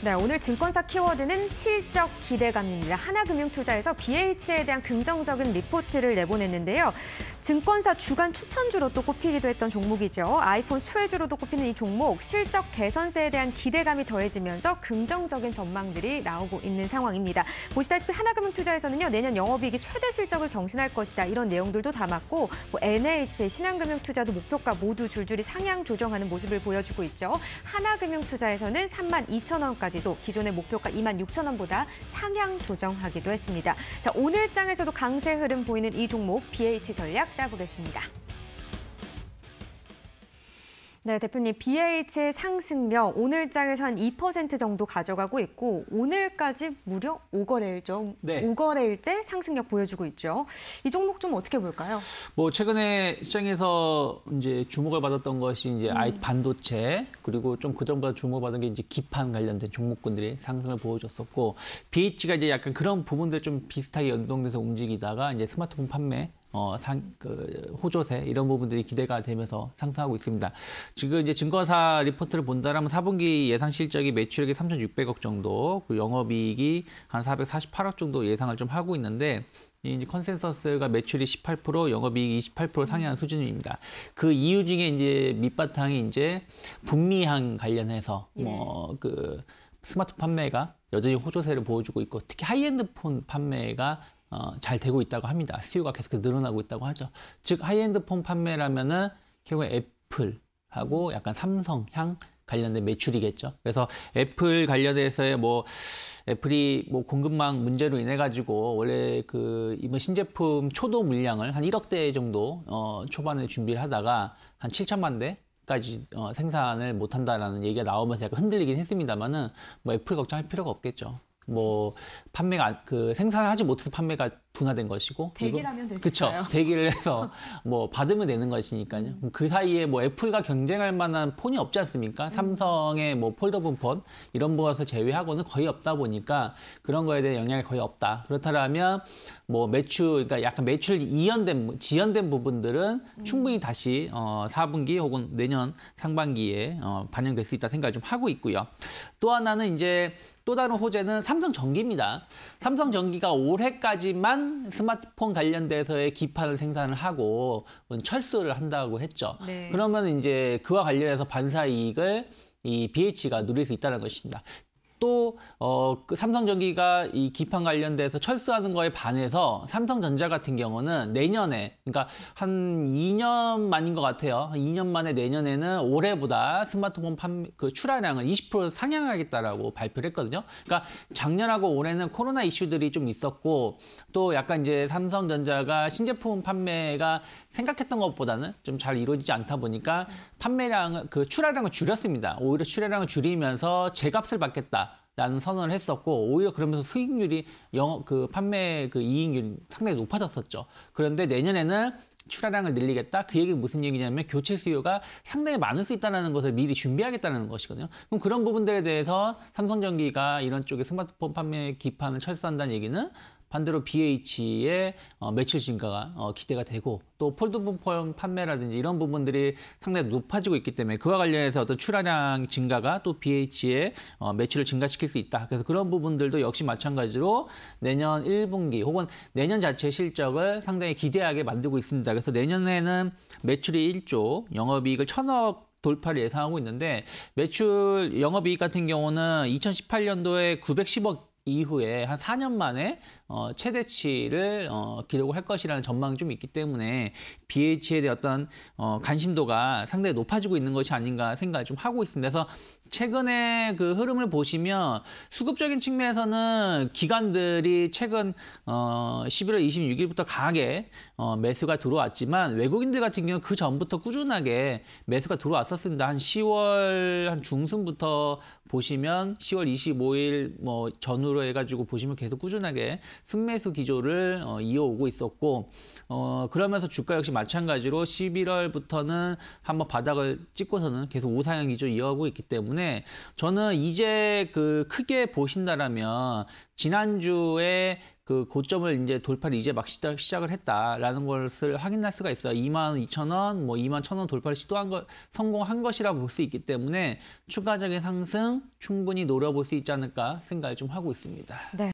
네, 오늘 증권사 키워드는 실적 기대감입니다. 하나금융투자에서 BH에 대한 긍정적인 리포트를 내보냈는데요. 증권사 주간 추천주로 또 꼽히기도 했던 종목이죠. 아이폰 수혜주로도 꼽히는 이 종목, 실적 개선세에 대한 기대감이 더해지면서 긍정적인 전망들이 나오고 있는 상황입니다. 보시다시피 하나금융투자에서는요, 내년 영업이익이 최대 실적을 경신할 것이다. 이런 내용들도 담았고, 뭐 NH, 신한금융투자도 목표가 모두 줄줄이 상향 조정하는 모습을 보여주고 있죠. 하나금융투자에서는 3만 2천 원까지 전까지도 기존의 목표가 2만 6천 원보다 상향 조정하기도 했습니다. 자, 오늘 장에서도 강세 흐름 보이는 이 종목 BH 전략 짜보겠습니다. 네, 대표님 BH 상승력 오늘장에서 한 2% 정도 가져가고 있고 오늘까지 무려 5거래일 정 네. 5거래일째 상승력 보여주고 있죠. 이 종목 좀 어떻게 볼까요? 뭐 최근에 시장에서 이제 주목을 받았던 것이 이제 음. 반도체 그리고 좀 그 전보다 주목받은 을게 이제 기판 관련된 종목군들이 상승을 보여줬었고 BH가 이제 약간 그런 부분들 좀 비슷하게 연동돼서 움직이다가 이제 스마트폰 판매 어, 상, 그, 호조세 이런 부분들이 기대가 되면서 상승하고 있습니다. 지금 이제 증거사 리포트를 본다라면 4분기 예상 실적이 매출액이 3,600억 정도, 그 영업이익이 한 448억 정도 예상을 좀 하고 있는데 이제 컨센서스가 매출이 18%, 영업이익 이28%상향 수준입니다. 그 이유 중에 이제 밑바탕이 이제 북미항 관련해서 예. 뭐그 스마트 판매가 여전히 호조세를 보여주고 있고 특히 하이엔드폰 판매가 어, 잘 되고 있다고 합니다. 수요가 계속 늘어나고 있다고 하죠. 즉 하이엔드폰 판매라면은 결국 애플하고 약간 삼성향 관련된 매출이겠죠. 그래서 애플 관련해서의 뭐 애플이 뭐 공급망 문제로 인해 가지고 원래 그 이번 신제품 초도 물량을 한 1억 대 정도 어 초반에 준비를 하다가 한 7천만 대 까지 어, 생산을 못한다라는 얘기가 나오면서 약간 흔들리긴 했습니다만은 뭐 애플 걱정할 필요가 없겠죠. 뭐 판매가 그 생산을 하지 못해서 판매가 분화된 것이고 대기라면 되죠. 그쵸 대기를 해서 뭐 받으면 되는 것이니까요. 음. 그 사이에 뭐 애플과 경쟁할 만한 폰이 없지 않습니까? 음. 삼성의 뭐 폴더분 폰 이런 것을 제외하고는 거의 없다 보니까 그런 거에 대한 영향이 거의 없다. 그렇다면 뭐 매출 그러니까 약간 매출 이연된 지연된 부분들은 음. 충분히 다시 어 4분기 혹은 내년 상반기에 어 반영될 수 있다 생각을 좀 하고 있고요. 또 하나는 이제 또 다른 호재는 삼성 전기입니다. 삼성 전기가 올해까지만 스마트폰 관련돼서의 기판을 생산을 하고 철수를 한다고 했죠. 네. 그러면 이제 그와 관련해서 반사 이익을 이 BH가 누릴 수 있다는 것입니다. 또 어, 그 삼성전기가 이 기판 관련돼서 철수하는 거에 반해서 삼성전자 같은 경우는 내년에 그러니까 한 2년 만인 것 같아요. 2년 만에 내년에는 올해보다 스마트폰 판매 그 출하량을 20% 상향하겠다라고 발표를 했거든요. 그러니까 작년하고 올해는 코로나 이슈들이 좀 있었고 또 약간 이제 삼성전자가 신제품 판매가 생각했던 것보다는 좀 잘 이루어지지 않다 보니까 판매량 그 출하량을 줄였습니다. 오히려 출하량을 줄이면서 제값을 받겠다. 라는 선언을 했었고 오히려 그러면서 수익률이 영업 그 판매 그 이익률이 상당히 높아졌었죠. 그런데 내년에는 출하량을 늘리겠다. 그얘기 무슨 얘기냐면 교체 수요가 상당히 많을 수 있다는 것을 미리 준비하겠다는 것이거든요. 그럼 그런 부분들에 대해서 삼성전기가 이런 쪽에 스마트폰 판매 기판을 철수한다는 얘기는 반대로 BH의 어, 매출 증가가 어, 기대가 되고 또폴드분포 판매라든지 이런 부분들이 상당히 높아지고 있기 때문에 그와 관련해서 어떤 출하량 증가가 또 BH의 어, 매출을 증가시킬 수 있다. 그래서 그런 부분들도 역시 마찬가지로 내년 1분기 혹은 내년 자체 실적을 상당히 기대하게 만들고 있습니다. 그래서 내년에는 매출이 1조, 영업이익을 1천억 돌파를 예상하고 있는데 매출 영업이익 같은 경우는 2018년도에 910억 이후에 한 4년 만에 어, 최대치를 어, 기록할 을 것이라는 전망이 좀 있기 때문에 BH에 대한 어떤 어, 관심도가 상당히 높아지고 있는 것이 아닌가 생각을 좀 하고 있습니다. 그래서 최근에 그 흐름을 보시면 수급적인 측면에서는 기관들이 최근 어 11월 26일부터 강하게 어 매수가 들어왔지만 외국인들 같은 경우 는그 전부터 꾸준하게 매수가 들어왔었습니다. 한 10월 한 중순부터 보시면 10월 25일 뭐 전후로 해가지고 보시면 계속 꾸준하게 순매수 기조를 어, 이어오고 있었고 어, 그러면서 주가 역시 마찬가지로 11월부터는 한번 바닥을 찍고서는 계속 우상향 기조 이어가고 있기 때문에 저는 이제 그 크게 보신다라면 지난주에 그 고점을 이제 돌파를 이제 막 시작, 시작을 했다라는 것을 확인할 수가 있어요. 2만 2천 원, 뭐 2만 1천 원 돌파를 시도한 것, 성공한 것이라고 볼 수 있기 때문에 추가적인 상승 충분히 노려볼 수 있지 않을까 생각을 좀 하고 있습니다. 네.